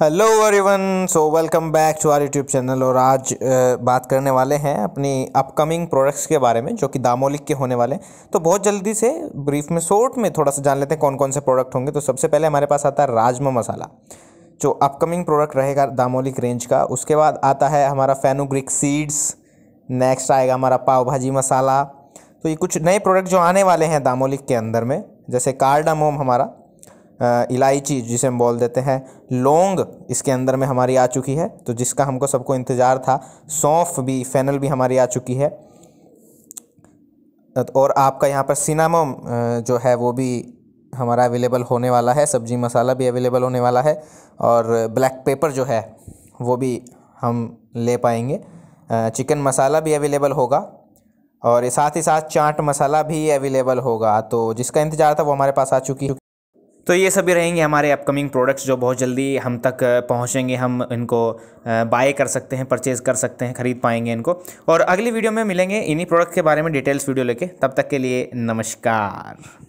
hello everyone so welcome back to our YouTube channel और आज बात करने वाले हैं अपनी अपकमिंग प्रोडक्ट्स के बारे में जो कि दामोलिक के होने वाले हैं तो बहुत जल्दी से ब्रीफ में शॉर्ट में थोड़ा सा जान लेते हैं कौन कौन से प्रोडक्ट होंगे तो सबसे पहले हमारे पास आता है राजमा मसाला जो अपकमिंग प्रोडक्ट रहेगा दामोलिक रेंज का उसके बाद आता है हमारा फैनोग्रिक सीड्स नेक्स्ट आएगा हमारा पाव भाजी मसाला तो ये कुछ नए प्रोडक्ट जो आने वाले हैं दामोलिक के अंदर में जैसे कार्डामोम हमारा इलायची जिसे हम बोल देते हैं लौंग इसके अंदर में हमारी आ चुकी है तो जिसका हमको सबको इंतज़ार था सौंफ भी फेनल भी हमारी आ चुकी है और आपका यहाँ पर सिनामम जो है वो भी हमारा अवेलेबल होने वाला है सब्जी मसाला भी अवेलेबल होने वाला है और ब्लैक पेपर जो है वो भी हम ले पाएंगे चिकन मसाला भी अवेलेबल होगा और साथ ही साथ चाट मसाला भी अवेलेबल होगा तो जिसका इंतज़ार था वो हमारे पास आ चुकी है तो ये सभी रहेंगे हमारे अपकमिंग प्रोडक्ट्स जो बहुत जल्दी हम तक पहुंचेंगे हम इनको बाय कर सकते हैं परचेज़ कर सकते हैं ख़रीद पाएंगे इनको और अगली वीडियो में मिलेंगे इन्हीं प्रोडक्ट के बारे में डिटेल्स वीडियो लेके तब तक के लिए नमस्कार